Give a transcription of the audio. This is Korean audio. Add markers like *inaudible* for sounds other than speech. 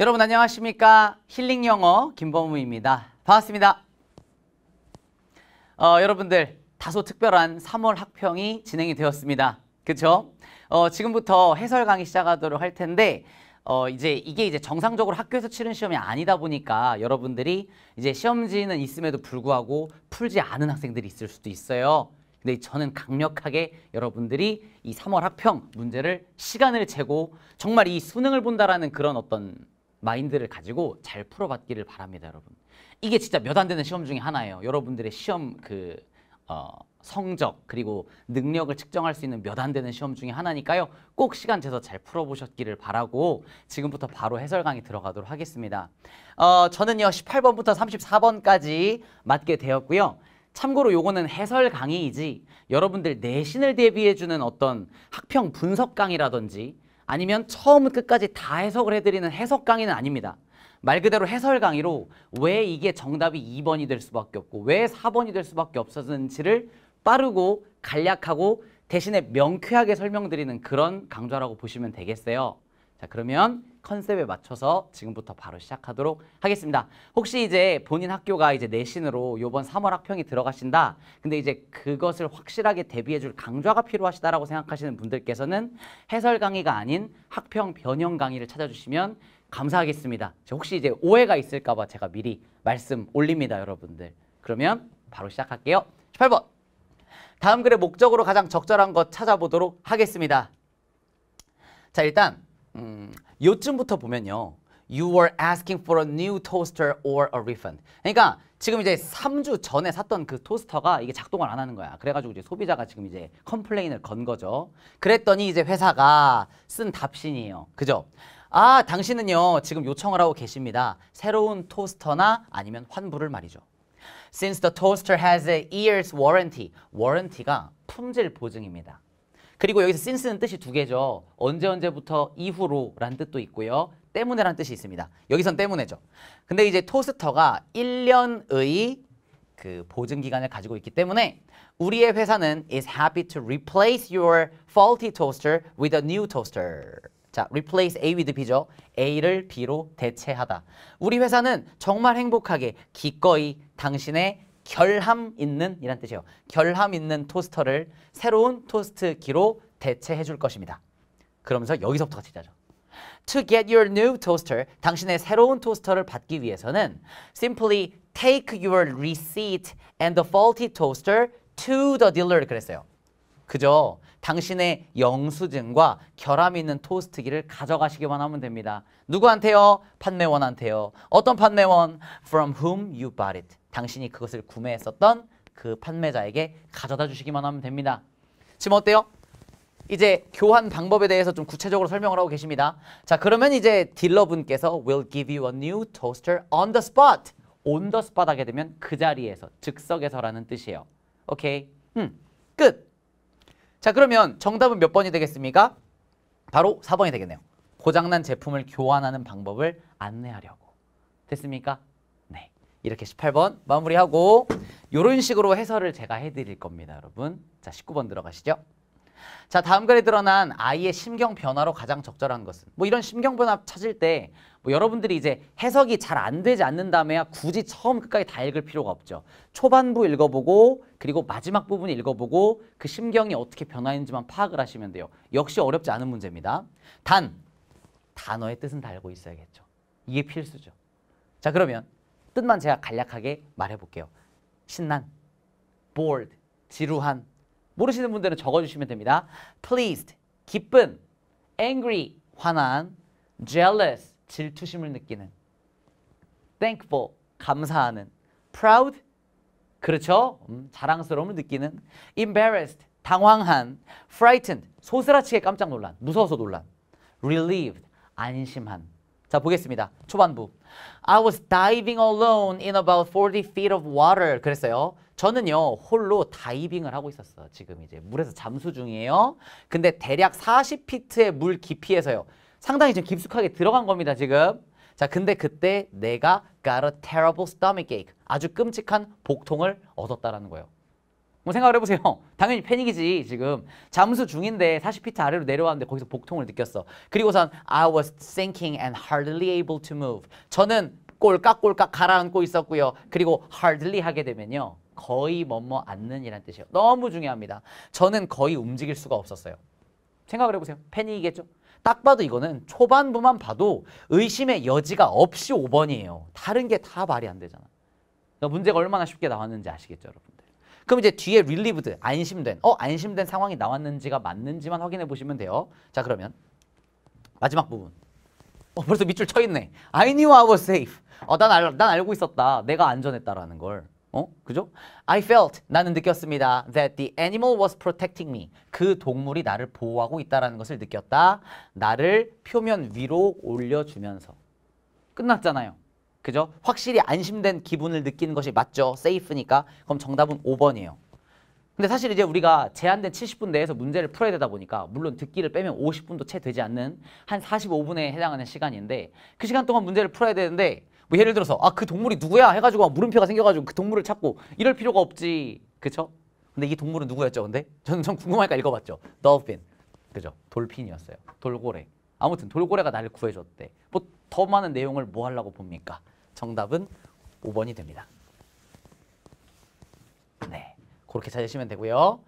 여러분 안녕하십니까? 힐링 영어 김범우입니다. 반갑습니다. 어, 여러분들 다소 특별한 3월 학평이 진행이 되었습니다. 그렇죠? 어, 지금부터 해설 강의 시작하도록 할 텐데 어, 이제 이게 이제 정상적으로 학교에서 치른 시험이 아니다 보니까 여러분들이 이제 시험지는 있음에도 불구하고 풀지 않은 학생들이 있을 수도 있어요. 근데 저는 강력하게 여러분들이 이 3월 학평 문제를 시간을 재고 정말 이 수능을 본다라는 그런 어떤 마인드를 가지고 잘 풀어봤기를 바랍니다, 여러분. 이게 진짜 몇 안 되는 시험 중에 하나예요. 여러분들의 시험 그 어, 성적 그리고 능력을 측정할 수 있는 몇 안 되는 시험 중에 하나니까요. 꼭 시간 재서 잘 풀어보셨기를 바라고 지금부터 바로 해설 강의 들어가도록 하겠습니다. 어, 저는요 18번부터 34번까지 맡게 되었고요. 참고로 요거는 해설 강의이지 여러분들 내신을 대비해주는 어떤 학평 분석 강의라든지 아니면 처음부터 끝까지 다 해석을 해드리는 해석 강의는 아닙니다. 말 그대로 해설 강의로 왜 이게 정답이 2번이 될 수밖에 없고 왜 4번이 될 수밖에 없었는지를 빠르고 간략하고 대신에 명쾌하게 설명드리는 그런 강좌라고 보시면 되겠어요. 자 그러면 컨셉에 맞춰서 지금부터 바로 시작하도록 하겠습니다. 혹시 이제 본인 학교가 이제 내신으로 요번 3월 학평이 들어가신다. 근데 이제 그것을 확실하게 대비해 줄 강좌가 필요하시다라고 생각하시는 분들께서는 해설 강의가 아닌 학평 변형 강의를 찾아주시면 감사하겠습니다. 혹시 이제 오해가 있을까 봐 제가 미리 말씀 올립니다, 여러분들. 그러면 바로 시작할게요. 18번. 다음 글의 목적으로 가장 적절한 것 찾아보도록 하겠습니다. 자, 일단 음, 요쯤부터 보면요. You were asking for a new toaster or a refund. 그러니까 지금 이제 3주 전에 샀던 그 토스터가 이게 작동을 안 하는 거야. 그래가지고 이제 소비자가 지금 이제 컴플레인을 건 거죠. 그랬더니 이제 회사가 쓴 답신이에요. 그죠? 아, 당신은요, 지금 요청을 하고 계십니다. 새로운 토스터나 아니면 환불을 말이죠. Since the toaster has a year's warranty, warranty가 품질 보증입니다. 그리고 여기서 since는 뜻이 두 개죠. 언제 언제부터 이후로 란 뜻도 있고요. 때문에란 뜻이 있습니다. 여기선 때문에죠. 근데 이제 토스터가 1년의 그 보증 기간을 가지고 있기 때문에 우리의 회사는 is happy to replace your faulty toaster with a new toaster. 자, replace A with B죠. A를 B로 대체하다. 우리 회사는 정말 행복하게 기꺼이 당신의 결함 있는 이란 뜻이에요. 결함 있는 토스터를 새로운 토스트기로 대체해 줄 것입니다. 그러면서 여기서부터가 진짜죠. To get your new toaster, 당신의 새로운 토스터를 받기 위해서는 simply take your receipt and the faulty toaster to the dealer 그랬어요. 그죠? 당신의 영수증과 결함 있는 토스트기를 가져가시기만 하면 됩니다. 누구한테요? 판매원한테요. 어떤 판매원? From whom you bought it. 당신이 그것을 구매했었던 그 판매자에게 가져다 주시기만 하면 됩니다. 지금 어때요? 이제 교환 방법에 대해서 좀 구체적으로 설명을 하고 계십니다. 자, 그러면 이제 딜러분께서 will give you a new toaster on the spot. on the spot 하게 되면 그 자리에서, 즉석에서라는 뜻이에요. 오케이? 음, 끝! 자 그러면 정답은 몇 번이 되겠습니까? 바로 4번이 되겠네요. 고장난 제품을 교환하는 방법을 안내하려고. 됐습니까? 네. 이렇게 18번 마무리하고 이런 식으로 해설을 제가 해드릴 겁니다. 여러분. 자 19번 들어가시죠. 자 다음 글에 드러난 아이의 심경 변화로 가장 적절한 것은 뭐 이런 심경 변화 찾을 때뭐 여러분들이 이제 해석이 잘 안 되지 않는다음에야 굳이 처음 끝까지 다 읽을 필요가 없죠 초반부 읽어보고 그리고 마지막 부분 읽어보고 그 심경이 어떻게 변화했는지만 파악을 하시면 돼요 역시 어렵지 않은 문제입니다 단 단어의 뜻은 다 알고 있어야겠죠 이게 필수죠 자 그러면 뜻만 제가 간략하게 말해볼게요 신난 bored 지루한 모르시는 분들은 적어주시면 됩니다. pleased, 기쁜, angry, 화난, jealous, 질투심을 느끼는, thankful, 감사하는, proud, 그렇죠? 음, 자랑스러움을 느끼는, embarrassed, 당황한, frightened, 소스라치게 깜짝 놀란, 무서워서 놀란, relieved, 안심한. 자, 보겠습니다. 초반부. I was diving alone in about 40 feet of water. 그랬어요. 저는요 홀로 다이빙을 하고 있었어 지금 이제 물에서 잠수 중이에요 근데 대략 40피트의 물 깊이에서요 상당히 좀 깊숙하게 들어간 겁니다 지금 자 근데 그때 내가 got a terrible stomach ache 아주 끔찍한 복통을 얻었다라는 거예요 뭐 생각을 해보세요 *laughs* 당연히 패닉이지 지금 잠수 중인데 40피트 아래로 내려왔는데 거기서 복통을 느꼈어 그리고선 I was sinking and hardly able to move 저는 꼴깍꼴깍 가라앉고 있었고요 그리고 hardly 하게 되면요 거의 머머 앉는 이란 뜻이에요. 너무 중요합니다. 저는 거의 움직일 수가 없었어요. 생각을 해보세요. 패닉이겠죠? 딱 봐도 이거는 초반부만 봐도 의심의 여지가 없이 5번이에요. 다른 게 다 말이 안 되잖아. 그러니까 문제가 얼마나 쉽게 나왔는지 아시겠죠, 여러분들? 그럼 이제 뒤에 릴리브드, 안심된, 어, 안심된 상황이 나왔는지가 맞는지만 확인해 보시면 돼요. 자, 그러면 마지막 부분. 어, 벌써 밑줄 쳐 있네. I knew I was safe. 어, 난, 알, 난 알고 있었다. 내가 안전했다라는 걸. 어? 그죠? I felt 나는 느꼈습니다. that the animal was protecting me. 그 동물이 나를 보호하고 있다는 것을 느꼈다. 나를 표면 위로 올려 주면서 끝났잖아요. 그죠? 확실히 안심된 기분을 느끼는 것이 맞죠. safe니까. 그럼 정답은 5번이에요. 근데 사실 이제 우리가 제한된 70분 내에서 문제를 풀어야 되다 보니까 물론 듣기를 빼면 50분도 채 되지 않는 한 45분에 해당하는 시간인데 그 시간 동안 문제를 풀어야 되는데 뭐 예를 들어서 아 그 동물이 누구야 해가지고 물음표가 생겨가지고 그 동물을 찾고 이럴 필요가 없지 그쵸? 근데 이 동물은 누구였죠 근데? 저는 좀 궁금하니까 읽어봤죠 dolphin 그죠? 돌핀이었어요 돌고래 아무튼 돌고래가 나를 구해줬대 뭐 더 많은 내용을 뭐 하려고 봅니까? 정답은 5번이 됩니다 네 그렇게 찾으시면 되고요